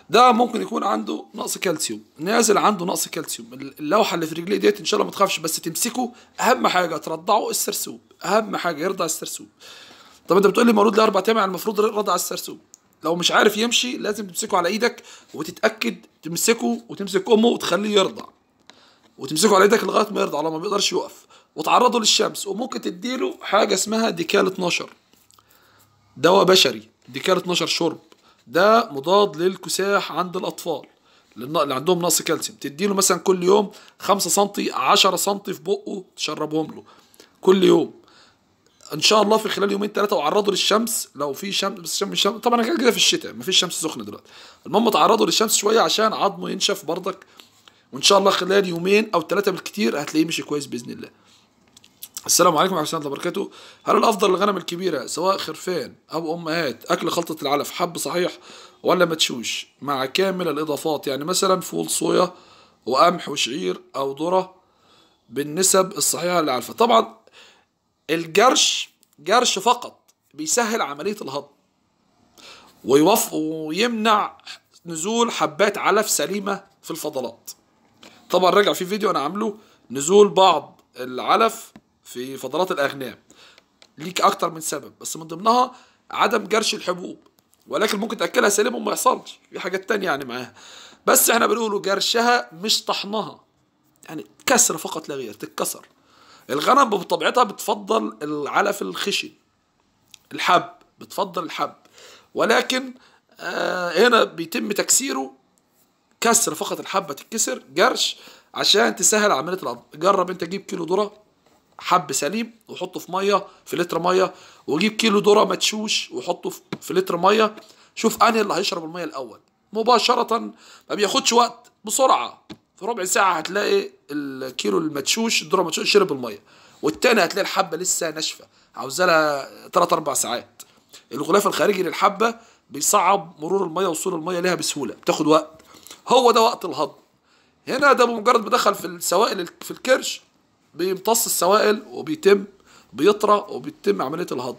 ده ممكن يكون عنده نقص كالسيوم نازل عنده نقص كالسيوم اللوحه اللي في رجليه ديت ان شاء الله ما تخافش بس تمسكه اهم حاجه ترضعه السرسوب اهم حاجه يرضع السرسوب طب انت بتقول لي مولود لاربع اربع ايام المفروض رضع السرسوب لو مش عارف يمشي لازم تمسكه على ايدك وتتاكد تمسكه وتمسك امه وتخليه يرضع وتمسكه على ايدك لغايه ما يرضع لو ما بيقدرش يقف وتعرضه للشمس وممكن تديله حاجه اسمها ديكال 12 دواء بشري ديكال 12 شرب ده مضاد للكساح عند الأطفال اللي عندهم نقص كالسيوم تديله مثلا كل يوم 5 سم 10 سم في بقه تشربهم له كل يوم ان شاء الله في خلال يومين ثلاثه وعرضه للشمس لو في شمس بس شمس الشمس طبعا انا كده في الشتاء مفيش شمس سخنه دلوقتي المهم تعرضه للشمس شويه عشان عظمه ينشف بردك وان شاء الله خلال يومين او ثلاثه بالكثير هتلاقيه مشي كويس باذن الله السلام عليكم ورحمة الله وبركاته هل الأفضل الغنم الكبيرة سواء خرفان أو أمهات أكل خلطة العلف حب صحيح ولا متشوش مع كامل الإضافات يعني مثلا فول صويا وقمح وشعير أو ذرة بالنسب الصحيحة للعلفة طبعا الجرش جرش فقط بيسهل عملية الهضم ويوف ويمنع نزول حبات علف سليمة في الفضلات طبعا راجع في فيديو أنا عامله نزول بعض العلف في فضلات الاغنام ليك اكتر من سبب بس من ضمنها عدم جرش الحبوب ولكن ممكن تاكلها سليم وما يحصلش في حاجات تانية يعني معاها بس احنا بنقوله جرشها مش طحنها يعني كسر فقط لا غير تتكسر الغنم بطبيعتها بتفضل العلف الخشن الحب بتفضل الحب ولكن آه هنا بيتم تكسيره كسر فقط الحبه تتكسر جرش عشان تسهل عمليه العض جرب انت تجيب كيلو ذره حب سليم وحطه في ميه في لتر ميه وجيب كيلو ذره متشوش وحطه في لتر ميه شوف انهي اللي هيشرب الميه الاول مباشره ما بياخدش وقت بسرعه في ربع ساعه هتلاقي الكيلو المتشوش الذره متشوش شرب الميه والتاني هتلاقي الحبه لسه ناشفه عاوزه لها 3 4 ساعات الغلاف الخارجي للحبه بيصعب مرور الميه وصول الميه ليها بسهوله بتاخد وقت هو ده وقت الهضم هنا ده بمجرد ما دخل في السوائل في الكرش بيمتص السوائل وبيتم بيطرى وبيتم عمليه الهضم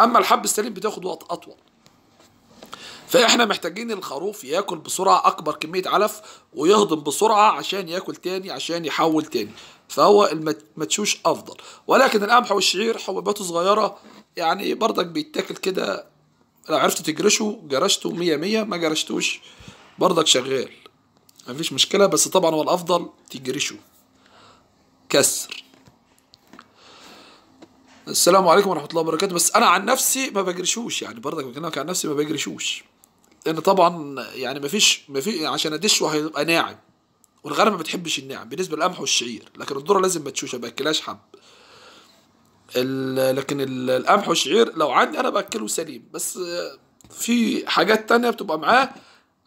اما الحب السليم بتاخد وقت اطول فاحنا محتاجين الخروف ياكل بسرعه اكبر كميه علف ويهضم بسرعه عشان ياكل تاني عشان يحول تاني فهو المتشوش افضل ولكن القمح والشعير حبوباته صغيره يعني بردك بيتاكل كده لو عرفت تجرشه جرشته مية مية ما جرشتوش بردك شغال مفيش مشكله بس طبعا هو الافضل تجرشه كسر السلام عليكم ورحمه الله وبركاته بس انا عن نفسي ما بجرشوش يعني برضك بكلمك عن نفسي ما بجرشوش لان طبعا يعني ما فيش ما في عشان ادش وهيبقى ناعم والغنم ما بتحبش الناعم بالنسبه للقمح والشعير لكن الذره لازم ما تشوش ما باكلهاش حب لكن القمح والشعير لو عندي انا باكله سليم بس في حاجات تانية بتبقى معاه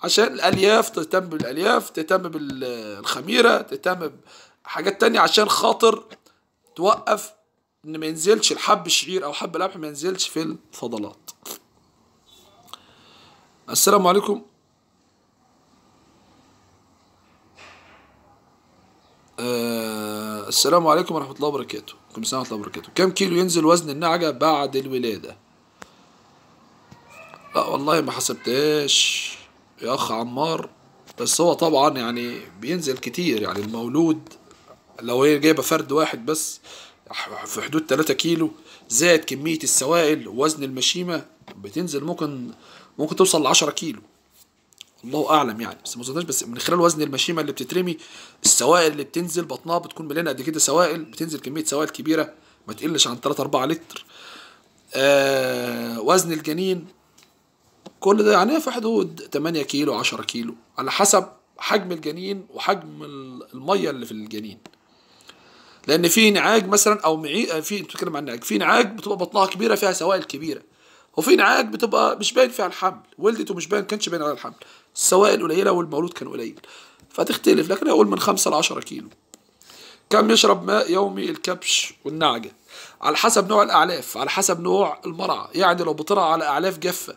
عشان الالياف تهتم بالالياف تهتم بالخميره تهتم حاجات تانية عشان خاطر توقف ان ما ينزلش الحب الشعير او حب القمح ما ينزلش في الفضلات السلام عليكم آه السلام عليكم ورحمة الله وبركاته كم سنة ورحمة الله وبركاته كم كيلو ينزل وزن النعجة بعد الولادة لا والله ما حسبتهاش يا أخ عمار بس هو طبعا يعني بينزل كتير يعني المولود لو هي جايبه فرد واحد بس في حدود 3 كيلو زائد كميه السوائل ووزن المشيمه بتنزل ممكن ممكن توصل ل 10 كيلو الله اعلم يعني بس ما اظنش بس من خلال وزن المشيمه اللي بتترمي السوائل اللي بتنزل بطنها بتكون مليانه قد كده سوائل بتنزل كميه سوائل كبيره ما تقلش عن 3 4 لتر آه وزن الجنين كل ده يعني في حدود 8 كيلو 10 كيلو على حسب حجم الجنين وحجم الميه اللي في الجنين لان في نعاج مثلا او معي في بتتكلم عن نعاج في نعاج بتبقى بطنها كبيره فيها سوائل كبيره وفي نعاج بتبقى مش باين فيها الحمل ولدت ومش باين كانش باين عليها الحمل السوائل قليله والمولود كان قليل فتختلف لكن اقول من 5 ل 10 كيلو كم يشرب ماء يومي الكبش والنعجه على حسب نوع الاعلاف على حسب نوع المرعى يعني لو بترعى على اعلاف جافه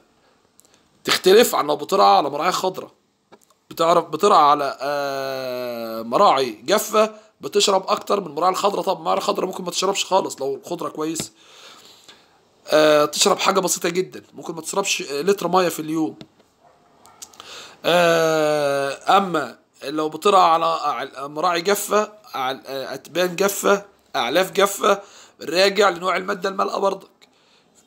تختلف عن لو بترعى على مراعي خضراء بتعرف بترعى على آه، مراعي جافه بتشرب اكتر من المراعي الخضراء طب المراعي الخضراء ممكن ما تشربش خالص لو الخضره كويسه آه تشرب حاجه بسيطه جدا ممكن ما تشربش لتر ميه في اليوم آه اما لو بترعى على مراعي جافه اتبان جافه اعلاف جافه راجع لنوع الماده المالقه برضك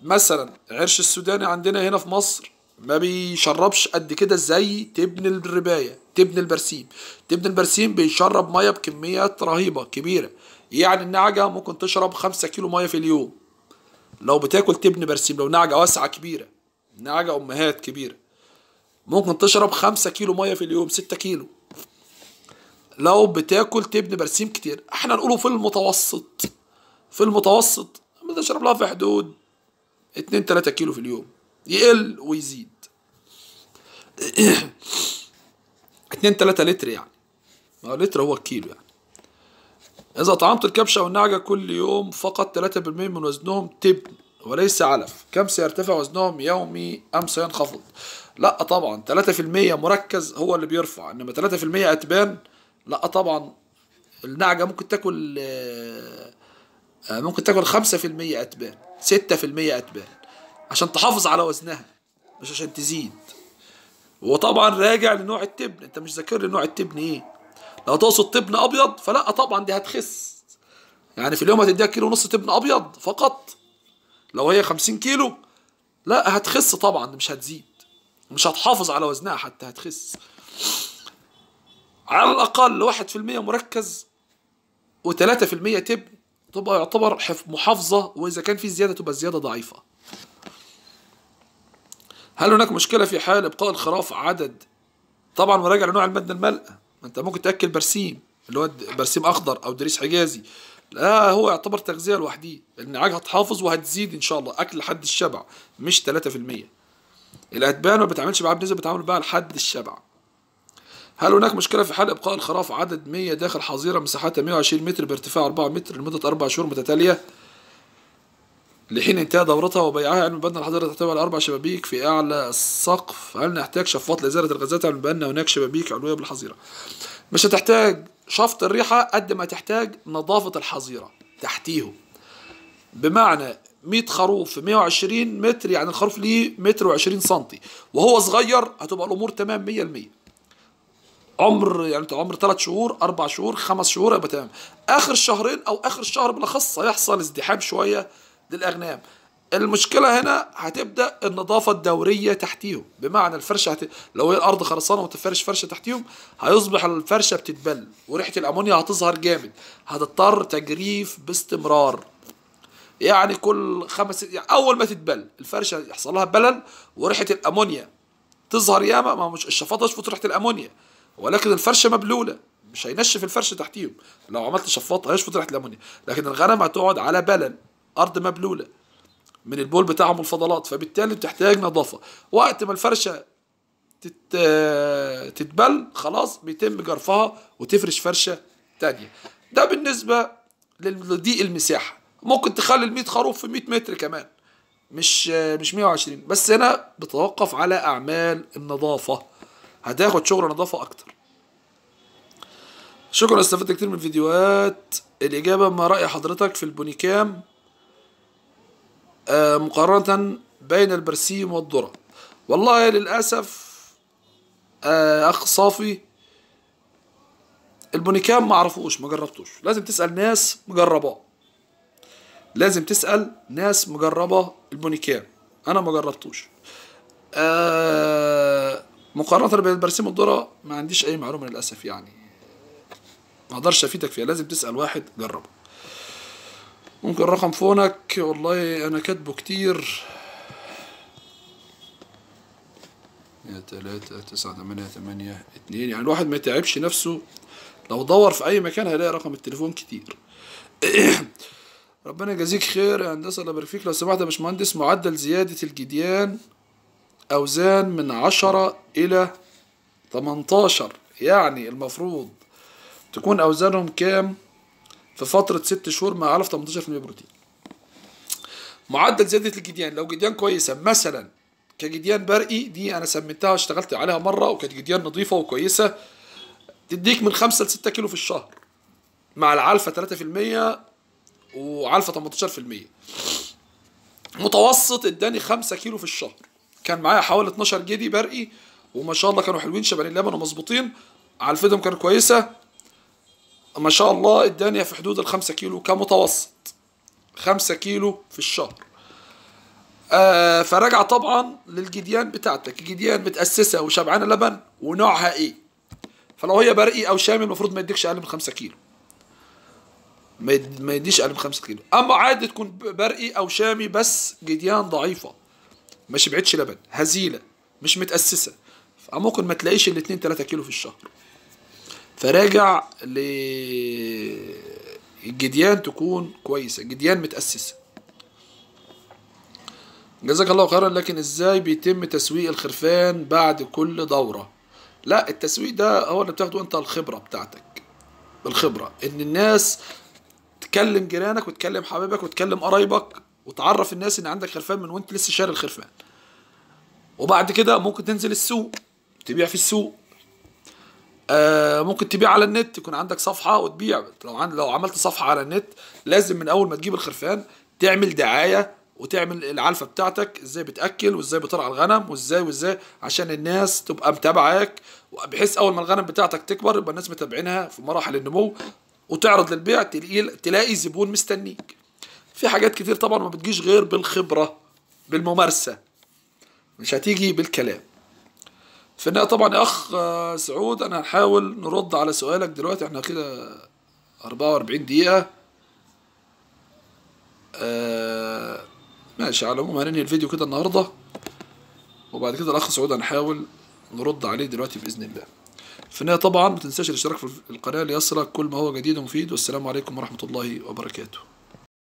مثلا عرش السوداني عندنا هنا في مصر ما بيشربش قد كده زي تبن الربايه تبني البرسيم تبني البرسيم بيشرب ميه بكميات رهيبه كبيره يعني النعجه ممكن تشرب 5 كيلو ميه في اليوم لو بتاكل تبني برسيم لو نعجه واسعه كبيره نعجه امهات كبيره ممكن تشرب 5 كيلو ميه في اليوم 6 كيلو لو بتاكل تبني برسيم كتير احنا نقوله في المتوسط في المتوسط بتشرب لها في حدود 2 3 كيلو في اليوم يقل ويزيد 2 3 لتر يعني ما آه، لتر هو الكيلو يعني إذا طعمت الكبشة والنعجة كل يوم فقط 3% من وزنهم تبن وليس علف كم سيرتفع وزنهم يومي أم سينخفض لا طبعا 3% مركز هو اللي بيرفع إنما 3% أتبان لا طبعا النعجة ممكن تاكل آه، آه، ممكن تاكل 5% أتبان 6% أتبان عشان تحافظ على وزنها مش عشان تزيد وطبعا راجع لنوع التبن انت مش ذاكر لي نوع التبن ايه لو تقصد تبن ابيض فلا طبعا دي هتخس يعني في اليوم هتديها كيلو ونص تبن ابيض فقط لو هي 50 كيلو لا هتخس طبعا مش هتزيد مش هتحافظ على وزنها حتى هتخس على الاقل 1% مركز و3% تبن تبقى يعتبر محافظه واذا كان في زياده تبقى الزياده ضعيفه هل هناك مشكلة في حال إبقاء الخراف عدد طبعا مراجع لنوع المادة الملأ أنت ممكن تأكل برسيم اللي هو برسيم أخضر أو دريس حجازي لا هو يعتبر تغذية لوحديه النعاج هتحافظ وهتزيد إن شاء الله أكل لحد الشبع مش 3% الأدبان ما بتعملش معاه بنسبة بتعمل بقى لحد الشبع هل هناك مشكلة في حال إبقاء الخراف عدد 100 داخل حظيرة مساحتها 120 متر بارتفاع 4 متر لمدة 4 شهور متتالية؟ لحين انتهاء دورتها وبيعها علم بأن الحضارة تحتوي على أربع شبابيك في أعلى السقف هل نحتاج شفاط لإزالة الغازات علم بأن هناك شبابيك علوية بالحظيرة مش هتحتاج شفط الريحة قد ما تحتاج نظافة الحظيرة تحتيهم بمعنى 100 خروف في 120 متر يعني الخروف ليه متر و20 سنتي وهو صغير هتبقى الأمور تمام 100% عمر يعني عمر ثلاث شهور أربع شهور خمس شهور يبقى تمام آخر شهرين أو آخر شهر بالأخص هيحصل ازدحام شوية للأغنام المشكلة هنا هتبدأ النظافة الدورية تحتيهم بمعنى الفرشة هت... لو هي الأرض خرسانة وتفرش فرشة تحتيهم هيصبح الفرشة بتتبل وريحة الأمونيا هتظهر جامد هتضطر تجريف باستمرار يعني كل خمس يعني أول ما تتبل الفرشة يحصل لها بلل وريحة الأمونيا تظهر ياما ما مش الشفاطة تشفط ريحة الأمونيا ولكن الفرشة مبلولة مش هينشف الفرش تحتيهم لو عملت شفاطة هيشفط ريحة الأمونيا لكن الغنم هتقعد على بلل أرض مبلولة من البول بتاعهم الفضلات فبالتالي بتحتاج نظافة وقت ما الفرشة تتبل خلاص بيتم جرفها وتفرش فرشة تانية ده بالنسبة لضيق المساحة ممكن تخلي ال 100 خروف في 100 متر كمان مش مش 120 بس هنا بتوقف على أعمال النظافة هتاخد شغل نظافة أكتر شكرا استفدت كتير من الفيديوهات الإجابة ما رأي حضرتك في البونيكام آه، مقارنة بين البرسيم والذرة والله للأسف آه، أخ صافي البونيكام ما عرفوش ما جربتوش لازم تسأل ناس مجرباه لازم تسأل ناس مجربة البونيكام أنا ما جربتوش آه، مقارنة بين البرسيم والذرة ما عنديش أي معلومة للأسف يعني ما أقدرش أفيدك فيها لازم تسأل واحد جربه ممكن رقم فونك والله انا كاتبه كتير تلاتة تسعة تمانية تمانية اتنين يعني الواحد ما يتعبش نفسه لو دور في أي مكان هيلاقي رقم التليفون كتير ربنا يجازيك خير يا هندسة الله يبارك فيك لو سمحت يا باشمهندس معدل زيادة الجديان أوزان من عشرة إلى تمنتاشر يعني المفروض تكون أوزانهم كام؟ في فتره ست شهور ما اعلى في 18% بروتين معدل زياده الجديان لو جديان كويسه مثلا كجديان برقي دي انا سميتها اشتغلت عليها مره وكانت جديان نظيفه وكويسه تديك من 5 ل 6 كيلو في الشهر مع العلفة 3% وعلفة 18% متوسط اداني 5 كيلو في الشهر كان معايا حوالي 12 جدي برقي وما شاء الله كانوا حلوين شبه اللبن ومظبوطين علفتهم كانت كويسه ما شاء الله الدانية في حدود الخمسة كيلو كمتوسط خمسة كيلو في الشهر آه فراجع طبعا للجديان بتاعتك الجديان متأسسة وشبعانة لبن ونوعها ايه فلو هي برقي او شامي المفروض ما يديكش اقل من خمسة كيلو ما يديش اقل من خمسة كيلو اما عادي تكون برقي او شامي بس جديان ضعيفة ما شبعتش لبن هزيلة مش متأسسة فممكن ما تلاقيش الاتنين تلاتة كيلو في الشهر فراجع للجديان تكون كويسة جديان متأسسة جزاك الله خيرا لكن ازاي بيتم تسويق الخرفان بعد كل دورة لا التسويق ده هو اللي بتاخده انت الخبرة بتاعتك الخبرة ان الناس تكلم جيرانك وتكلم حبيبك وتكلم قرايبك وتعرف الناس ان عندك خرفان من وانت لسه شاري الخرفان وبعد كده ممكن تنزل السوق تبيع في السوق آه، ممكن تبيع على النت يكون عندك صفحه وتبيع لو عن لو عملت صفحه على النت لازم من اول ما تجيب الخرفان تعمل دعايه وتعمل العلفه بتاعتك ازاي بتاكل وازاي بترعى الغنم وازاي وازاي عشان الناس تبقى متابعاك بحيث اول ما الغنم بتاعتك تكبر يبقى الناس متابعينها في مراحل النمو وتعرض للبيع تلاقي زبون مستنيك في حاجات كتير طبعا ما بتجيش غير بالخبره بالممارسه مش هتيجي بالكلام في النهايه طبعا اخ آه، سعود انا هحاول نرد على سؤالك دلوقتي احنا كده 44 دقيقه آه ماشي على العموم هننهي الفيديو كده النهارده وبعد كده الاخ سعود هنحاول نرد عليه دلوقتي باذن الله في النهايه طبعا ما تنساش الاشتراك في القناه ليصلك كل ما هو جديد ومفيد والسلام عليكم ورحمه الله وبركاته